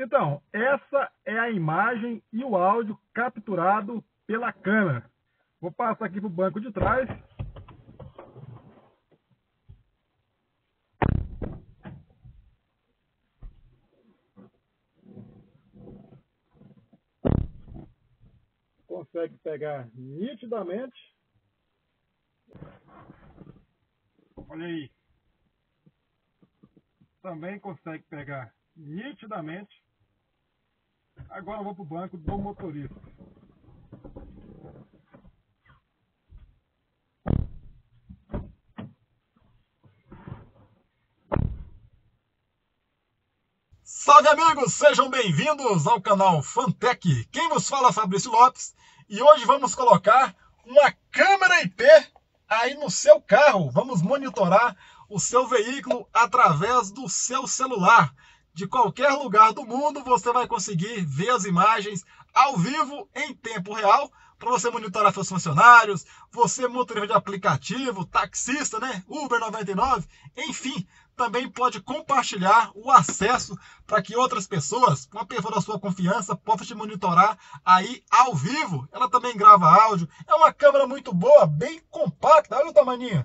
Então, essa é a imagem e o áudio capturado pela câmera. Vou passar aqui para o banco de trás. Consegue pegar nitidamente. Olha aí. Também consegue pegar nitidamente Agora eu vou para o banco do motorista. Salve amigos, sejam bem-vindos ao canal Fantech. Quem vos fala é Fabrício Lopes e hoje vamos colocar uma câmera IP aí no seu carro. Vamos monitorar o seu veículo através do seu celular de qualquer lugar do mundo, você vai conseguir ver as imagens ao vivo, em tempo real, para você monitorar seus funcionários, você motorista de aplicativo, taxista, né? Uber 99, enfim, também pode compartilhar o acesso para que outras pessoas, uma pessoa da sua confiança, possa te monitorar aí ao vivo. Ela também grava áudio. É uma câmera muito boa, bem compacta. Olha o tamanho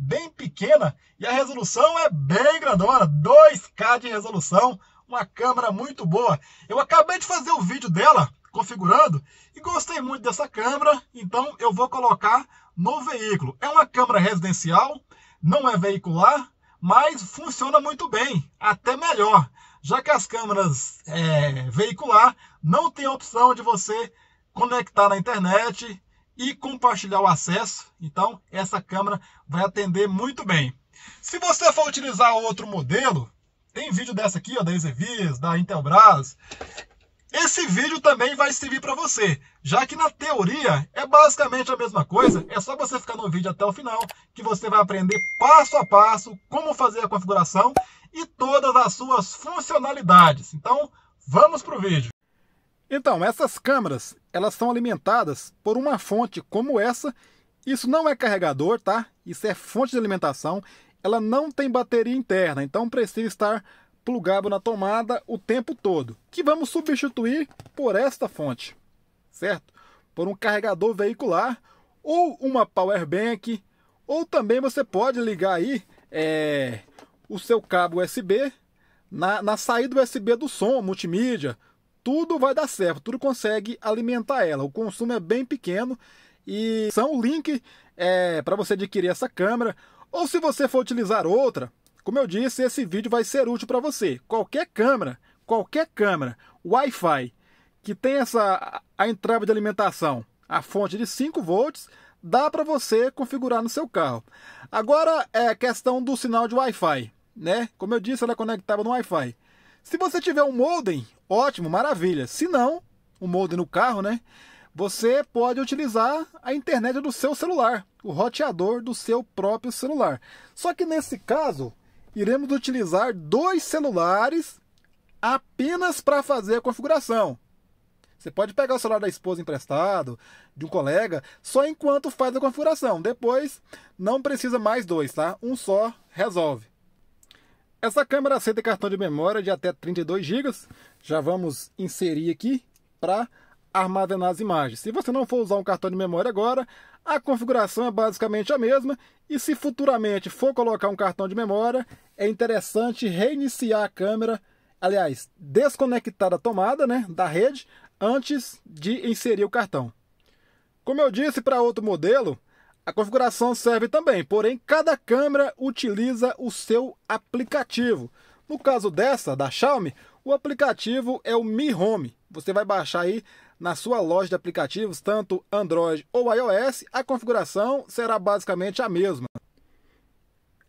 bem pequena e a resolução é bem grandona, 2K de resolução, uma câmera muito boa. Eu acabei de fazer o vídeo dela configurando e gostei muito dessa câmera, então eu vou colocar no veículo. É uma câmera residencial, não é veicular, mas funciona muito bem, até melhor, já que as câmeras é, veicular não tem a opção de você conectar na internet, e compartilhar o acesso. Então, essa câmera vai atender muito bem. Se você for utilizar outro modelo, tem vídeo dessa aqui, ó, da Exevias, da Intelbras, esse vídeo também vai servir para você, já que na teoria é basicamente a mesma coisa, é só você ficar no vídeo até o final, que você vai aprender passo a passo como fazer a configuração e todas as suas funcionalidades. Então, vamos para o vídeo. Então, essas câmeras, elas são alimentadas por uma fonte como essa. Isso não é carregador, tá? Isso é fonte de alimentação. Ela não tem bateria interna, então precisa estar plugado na tomada o tempo todo. Que vamos substituir por esta fonte, certo? Por um carregador veicular ou uma power bank. Ou também você pode ligar aí é, o seu cabo USB na, na saída USB do som, multimídia, tudo vai dar certo, tudo consegue alimentar ela. O consumo é bem pequeno e são o link é, para você adquirir essa câmera. Ou se você for utilizar outra, como eu disse, esse vídeo vai ser útil para você. Qualquer câmera, qualquer câmera Wi-Fi que tem essa a entrada de alimentação, a fonte de 5 volts, dá para você configurar no seu carro. Agora é a questão do sinal de Wi-Fi, né? Como eu disse, ela é no Wi-Fi. Se você tiver um modem, ótimo, maravilha. Se não, um modem no carro, né? Você pode utilizar a internet do seu celular, o roteador do seu próprio celular. Só que nesse caso, iremos utilizar dois celulares apenas para fazer a configuração. Você pode pegar o celular da esposa emprestado, de um colega, só enquanto faz a configuração. Depois, não precisa mais dois, tá? Um só resolve. Essa câmera aceita cartão de memória de até 32 GB. Já vamos inserir aqui para armazenar as imagens. Se você não for usar um cartão de memória agora, a configuração é basicamente a mesma e se futuramente for colocar um cartão de memória, é interessante reiniciar a câmera, aliás, desconectar a tomada né, da rede antes de inserir o cartão. Como eu disse para outro modelo, a configuração serve também, porém cada câmera utiliza o seu aplicativo. No caso dessa, da Xiaomi, o aplicativo é o Mi Home. Você vai baixar aí na sua loja de aplicativos, tanto Android ou iOS, a configuração será basicamente a mesma.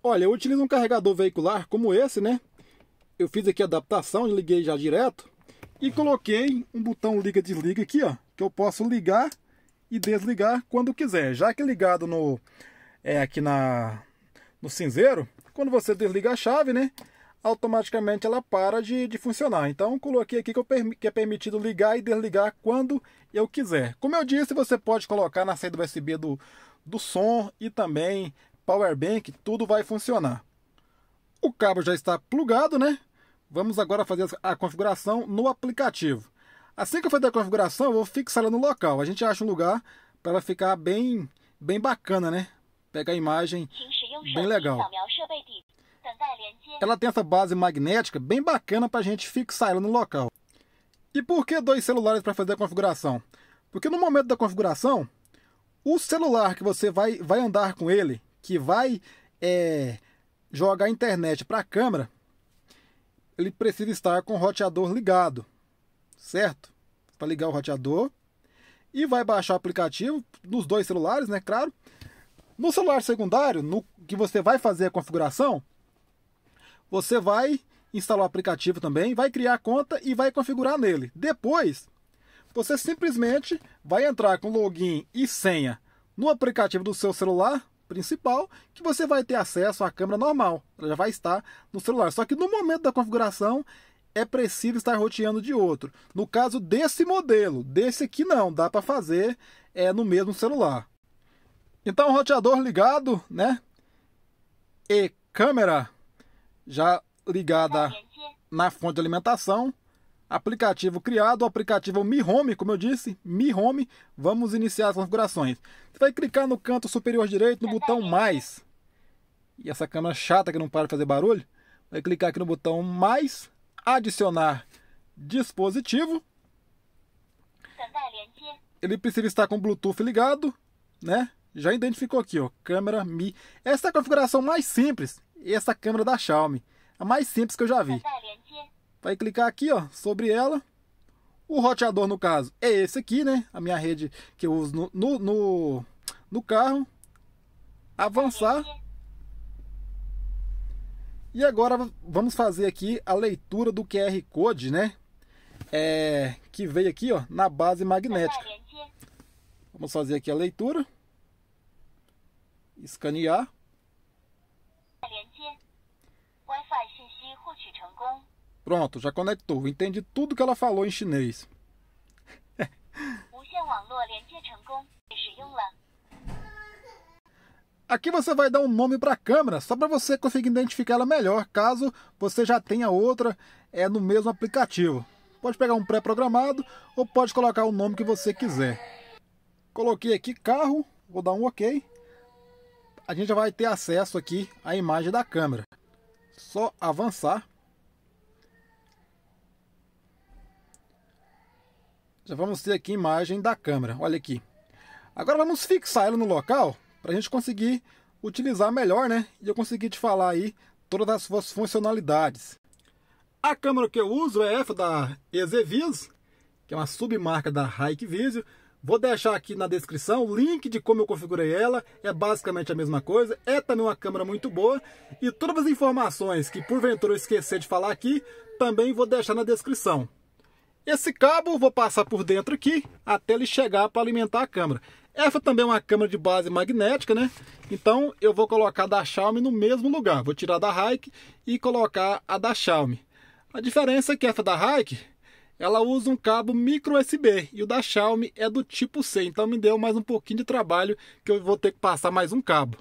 Olha, eu utilizo um carregador veicular como esse, né? Eu fiz aqui a adaptação, liguei já direto e coloquei um botão liga-desliga aqui, ó, que eu posso ligar e desligar quando quiser. Já que ligado no é aqui na no cinzeiro, quando você desliga a chave, né, automaticamente ela para de, de funcionar. Então coloquei aqui que, eu, que é permitido ligar e desligar quando eu quiser. Como eu disse, você pode colocar na saída USB do, do som e também power bank, tudo vai funcionar. O cabo já está plugado, né? Vamos agora fazer a configuração no aplicativo. Assim que eu fazer a configuração, eu vou fixar ela no local. A gente acha um lugar para ela ficar bem, bem bacana, né? Pega a imagem bem legal. Ela tem essa base magnética bem bacana para a gente fixar ela no local. E por que dois celulares para fazer a configuração? Porque no momento da configuração, o celular que você vai, vai andar com ele, que vai é, jogar a internet para a câmera, ele precisa estar com o roteador ligado certo? Para ligar o roteador e vai baixar o aplicativo nos dois celulares, né? Claro. No celular secundário, no que você vai fazer a configuração, você vai instalar o aplicativo também, vai criar a conta e vai configurar nele. Depois, você simplesmente vai entrar com login e senha no aplicativo do seu celular principal, que você vai ter acesso à câmera normal. Ela já vai estar no celular. Só que no momento da configuração, é preciso estar roteando de outro. No caso desse modelo, desse aqui não, dá para fazer é no mesmo celular. Então, roteador ligado, né? E câmera já ligada na fonte de alimentação. Aplicativo criado, o aplicativo Mi Home, como eu disse, Mi Home. Vamos iniciar as configurações. Você vai clicar no canto superior direito, no botão mais. E essa câmera chata que não para de fazer barulho, vai clicar aqui no botão mais adicionar dispositivo. Ele precisa estar com o Bluetooth ligado, né? Já identificou aqui, ó, câmera Mi. Essa é a configuração mais simples, essa câmera da Xiaomi, a mais simples que eu já vi. Vai clicar aqui, ó, sobre ela. O roteador, no caso, é esse aqui, né? A minha rede que eu uso no, no, no, no carro. Avançar. E agora vamos fazer aqui a leitura do QR Code, né? É, que veio aqui ó, na base magnética. Vamos fazer aqui a leitura. Escanear. Pronto, já conectou. Entendi tudo que ela falou em chinês. Aqui você vai dar um nome para a câmera, só para você conseguir identificar ela melhor, caso você já tenha outra é, no mesmo aplicativo. Pode pegar um pré-programado ou pode colocar o nome que você quiser. Coloquei aqui carro, vou dar um OK. A gente já vai ter acesso aqui à imagem da câmera. Só avançar. Já vamos ter aqui a imagem da câmera, olha aqui. Agora vamos fixar ela no local para a gente conseguir utilizar melhor, né? E eu consegui te falar aí todas as suas funcionalidades. A câmera que eu uso é essa da Ezevis, que é uma submarca da Hike Visio. Vou deixar aqui na descrição o link de como eu configurei ela, é basicamente a mesma coisa, é também uma câmera muito boa e todas as informações que porventura eu esquecer de falar aqui, também vou deixar na descrição. Esse cabo vou passar por dentro aqui até ele chegar para alimentar a câmera. Essa também é uma câmera de base magnética, né? Então eu vou colocar da Xiaomi no mesmo lugar. Vou tirar da Hike e colocar a da Xiaomi. A diferença é que essa da Hike, ela usa um cabo micro USB e o da Xiaomi é do tipo C. Então me deu mais um pouquinho de trabalho que eu vou ter que passar mais um cabo.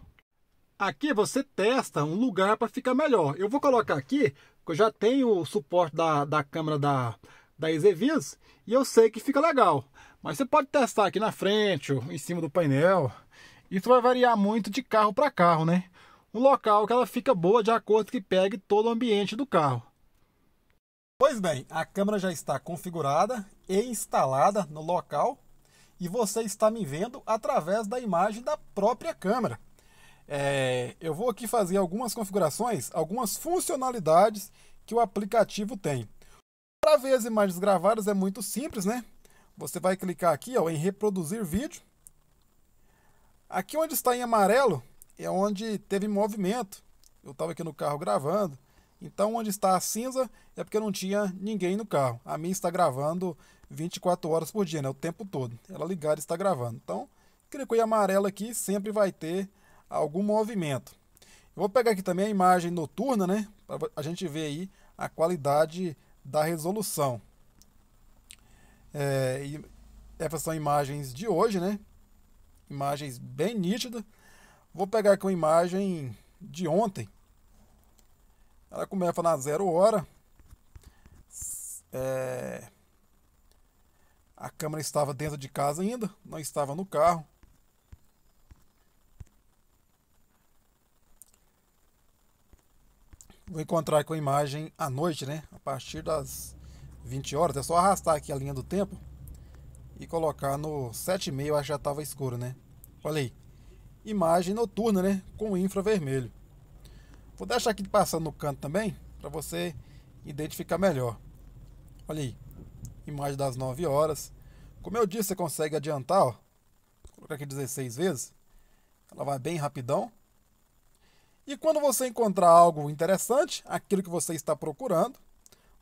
Aqui você testa um lugar para ficar melhor. Eu vou colocar aqui, que eu já tenho o suporte da, da câmera da, da Ezeviz e eu sei que fica legal. Mas você pode testar aqui na frente, ou em cima do painel. Isso vai variar muito de carro para carro, né? Um local que ela fica boa de acordo que pegue todo o ambiente do carro. Pois bem, a câmera já está configurada e instalada no local e você está me vendo através da imagem da própria câmera. É, eu vou aqui fazer algumas configurações, algumas funcionalidades que o aplicativo tem. Para ver as imagens gravadas é muito simples, né? Você vai clicar aqui ó, em reproduzir vídeo. Aqui onde está em amarelo é onde teve movimento. Eu estava aqui no carro gravando. Então onde está a cinza é porque não tinha ninguém no carro. A minha está gravando 24 horas por dia, né? o tempo todo. Ela ligada está gravando. Então clicou em amarelo aqui, sempre vai ter algum movimento. Eu vou pegar aqui também a imagem noturna, né? Para a gente ver aí a qualidade da resolução. É, e essas são imagens de hoje, né? Imagens bem nítidas. Vou pegar aqui uma imagem de ontem. Ela começa na zero hora. É, a câmera estava dentro de casa ainda, não estava no carro. Vou encontrar com a imagem à noite, né? A partir das 20 horas, é só arrastar aqui a linha do tempo e colocar no 7,5, acho que já estava escuro, né? Olha aí, imagem noturna, né? Com infravermelho. Vou deixar aqui passando no canto também, para você identificar melhor. Olha aí, imagem das 9 horas. Como eu disse, você consegue adiantar, ó. Vou colocar aqui 16 vezes. Ela vai bem rapidão. E quando você encontrar algo interessante, aquilo que você está procurando,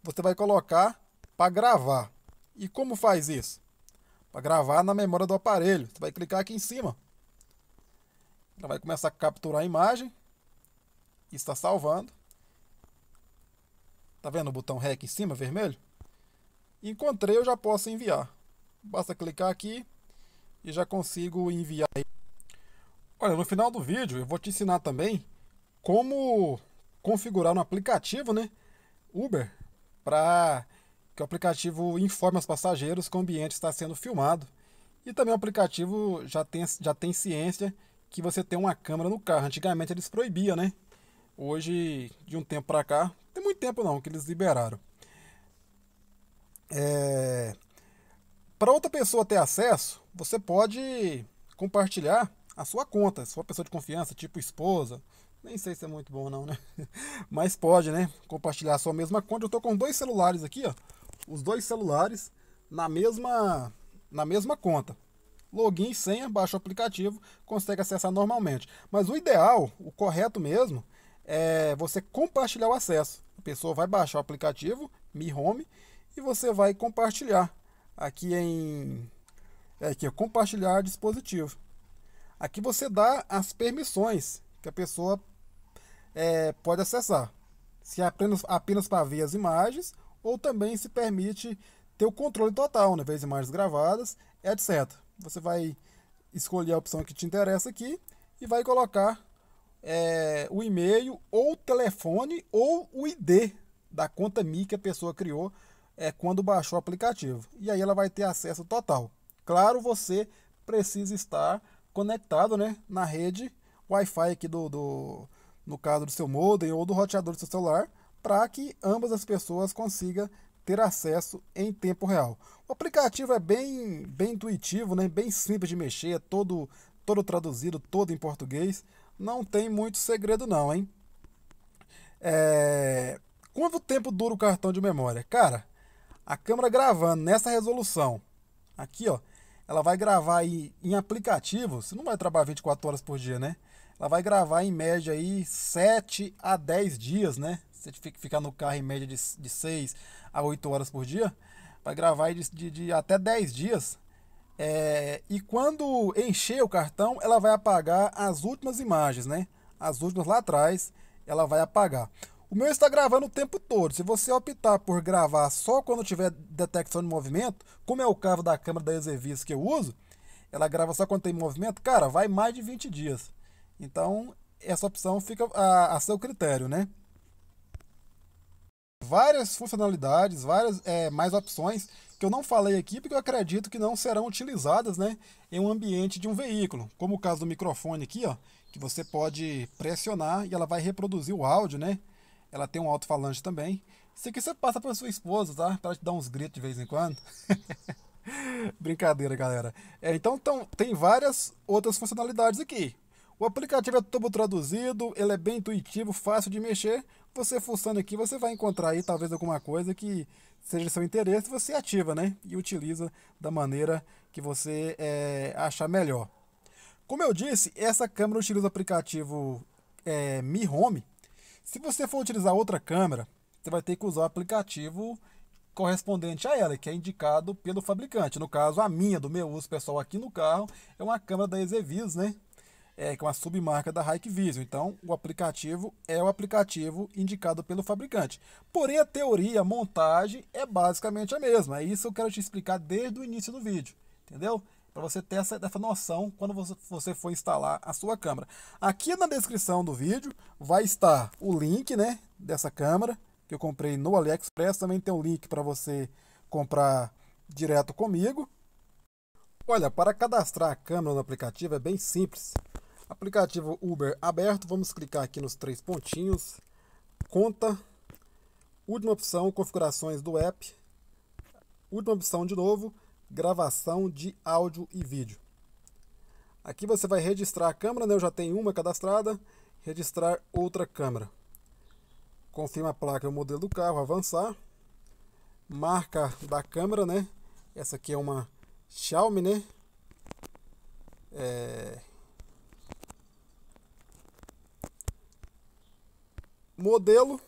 você vai colocar para gravar. E como faz isso? Para gravar na memória do aparelho. Você vai clicar aqui em cima. Ela vai começar a capturar a imagem. Está salvando. Tá vendo o botão REC em cima, vermelho? Encontrei, eu já posso enviar. Basta clicar aqui e já consigo enviar. Olha, no final do vídeo eu vou te ensinar também como configurar um aplicativo, né? Uber, para que o aplicativo informe os passageiros que o ambiente está sendo filmado e também o aplicativo já tem, já tem ciência que você tem uma câmera no carro. Antigamente eles proibiam, né? Hoje, de um tempo para cá, tem muito tempo não que eles liberaram. É... Para outra pessoa ter acesso, você pode compartilhar a sua conta, se for pessoa de confiança, tipo esposa. Nem sei se é muito bom não, né? Mas pode, né? Compartilhar a sua mesma conta. Eu tô com dois celulares aqui, ó os dois celulares na mesma, na mesma conta. Login, senha, baixa o aplicativo, consegue acessar normalmente. Mas o ideal, o correto mesmo, é você compartilhar o acesso. A pessoa vai baixar o aplicativo, Mi Home, e você vai compartilhar aqui em é aqui, compartilhar dispositivo. Aqui você dá as permissões que a pessoa é, pode acessar. Se é apenas, apenas para ver as imagens ou também se permite ter o controle total, né? Ver as imagens gravadas, etc. Você vai escolher a opção que te interessa aqui e vai colocar é, o e-mail ou o telefone ou o ID da conta Mi que a pessoa criou é, quando baixou o aplicativo. E aí ela vai ter acesso total. Claro, você precisa estar conectado né, na rede Wi-Fi aqui do, do, no caso do seu modem ou do roteador do seu celular para que ambas as pessoas consigam ter acesso em tempo real. O aplicativo é bem, bem intuitivo, né? bem simples de mexer, é todo, todo traduzido, todo em português. Não tem muito segredo não, hein? É... Quanto tempo dura o cartão de memória? Cara, a câmera gravando nessa resolução, aqui ó, ela vai gravar aí em aplicativo, você não vai trabalhar 24 horas por dia, né? Ela vai gravar em média aí 7 a 10 dias, né? você ficar no carro em média de, de 6 a 8 horas por dia, vai gravar de, de, de até 10 dias. É, e quando encher o cartão, ela vai apagar as últimas imagens, né? As últimas lá atrás, ela vai apagar. O meu está gravando o tempo todo. Se você optar por gravar só quando tiver detecção de movimento, como é o caso da câmera da Exevis que eu uso, ela grava só quando tem movimento, cara, vai mais de 20 dias. Então, essa opção fica a, a seu critério, né? várias funcionalidades, várias é, mais opções que eu não falei aqui porque eu acredito que não serão utilizadas né, em um ambiente de um veículo, como o caso do microfone aqui, ó, que você pode pressionar e ela vai reproduzir o áudio, né? Ela tem um alto-falante também. Isso aqui você passa para sua esposa, tá? Para te dar uns gritos de vez em quando. Brincadeira, galera. É, então, então tem várias outras funcionalidades aqui. O aplicativo é todo traduzido, ele é bem intuitivo, fácil de mexer. Você fuçando aqui, você vai encontrar aí talvez alguma coisa que seja seu interesse, você ativa, né? E utiliza da maneira que você é, achar melhor. Como eu disse, essa câmera utiliza o aplicativo é, Mi Home. Se você for utilizar outra câmera, você vai ter que usar o aplicativo correspondente a ela, que é indicado pelo fabricante. No caso, a minha, do meu uso pessoal aqui no carro, é uma câmera da Exevis, né? é, com é uma submarca da Hikvision. Então, o aplicativo é o aplicativo indicado pelo fabricante. Porém, a teoria, a montagem é basicamente a mesma. É isso que eu quero te explicar desde o início do vídeo, entendeu? Para você ter essa, essa noção quando você, você for instalar a sua câmera. Aqui na descrição do vídeo vai estar o link né, dessa câmera que eu comprei no AliExpress. Também tem um link para você comprar direto comigo. Olha, para cadastrar a câmera no aplicativo é bem simples. Aplicativo Uber aberto, vamos clicar aqui nos três pontinhos, conta, última opção, configurações do app, última opção de novo, gravação de áudio e vídeo. Aqui você vai registrar a câmera, né? eu já tenho uma cadastrada, registrar outra câmera. Confirma a placa e o modelo do carro, avançar. Marca da câmera, né? Essa aqui é uma Xiaomi, né? É, modelo.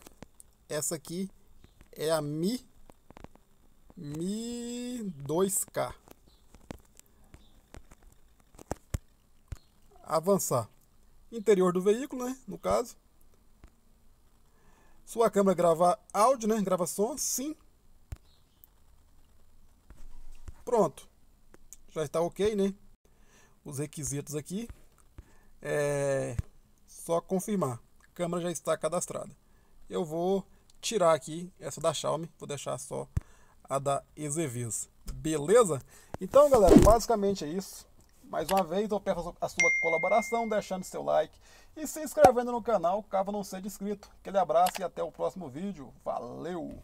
Essa aqui é a Mi Mi 2K. Avançar. Interior do veículo, né? No caso. Sua câmera gravar áudio, né? Grava som, sim. Pronto. Já está ok, né? Os requisitos aqui. É só confirmar câmera já está cadastrada. Eu vou tirar aqui essa da Xiaomi, vou deixar só a da EZVs. Beleza? Então, galera, basicamente é isso. Mais uma vez, eu peço a sua colaboração, deixando seu like e se inscrevendo no canal, caso não seja inscrito. Aquele abraço e até o próximo vídeo. Valeu!